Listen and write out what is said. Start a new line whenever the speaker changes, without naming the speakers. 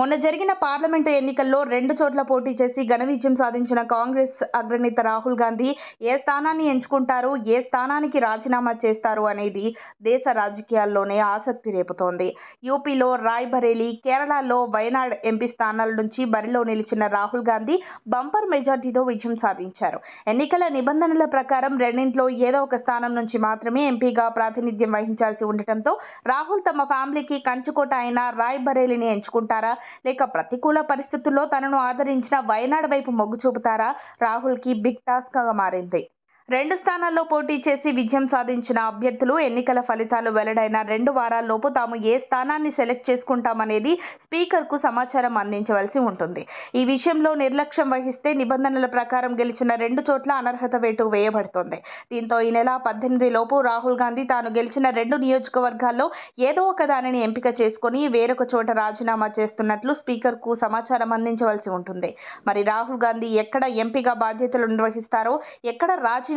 మొన్న జరిగిన పార్లమెంటు ఎన్నికల్లో రెండు చోట్ల పోటీ చేసి ఘన విజయం సాధించిన కాంగ్రెస్ అగ్రనేత రాహుల్ గాంధీ ఏ స్థానాన్ని ఎంచుకుంటారు ఏ స్థానానికి రాజీనామా చేస్తారు అనేది దేశ రాజకీయాల్లోనే ఆసక్తి రేపుతోంది యూపీలో రాయ్ కేరళలో వయనాడ్ ఎంపీ స్థానాల నుంచి బరిలో నిలిచిన రాహుల్ గాంధీ బంపర్ మెజార్టీతో విజయం సాధించారు ఎన్నికల నిబంధనల ప్రకారం రెండింట్లో ఏదో ఒక స్థానం నుంచి మాత్రమే ఎంపీగా ప్రాతినిధ్యం వహించాల్సి ఉండటంతో రాహుల్ తమ ఫ్యామిలీకి కంచుకోట అయిన రాయ్ ఎంచుకుంటారా లేక ప్రతికూల పరిస్థితుల్లో తనను ఆదరించిన వయనాడ్ వైపు మొగ్గు చూపుతారా రాహుల్కి బిగ్ టాస్క్గా మారింది రెండు స్థానాల్లో పోటీ చేసి విజయం సాధించిన అభ్యర్థులు ఎన్నికల ఫలితాలు వెల్లడైన రెండు వారాల్లోపు తాము ఏ స్థానాన్ని సెలెక్ట్ చేసుకుంటామనేది స్పీకర్కు సమాచారం అందించవలసి ఉంటుంది ఈ విషయంలో నిర్లక్ష్యం వహిస్తే నిబంధనల ప్రకారం గెలిచిన రెండు చోట్ల అనర్హత వేటు వేయబడుతోంది దీంతో ఈ నెల పద్దెనిమిది లోపు రాహుల్ గాంధీ తాను గెలిచిన రెండు నియోజకవర్గాల్లో ఏదో ఒక దానిని ఎంపిక చేసుకుని వేరొక చోట రాజీనామా చేస్తున్నట్లు స్పీకర్కు సమాచారం అందించవలసి ఉంటుంది మరి రాహుల్ గాంధీ ఎక్కడ ఎంపీగా బాధ్యతలు నిర్వహిస్తారో ఎక్కడ రాజీనామా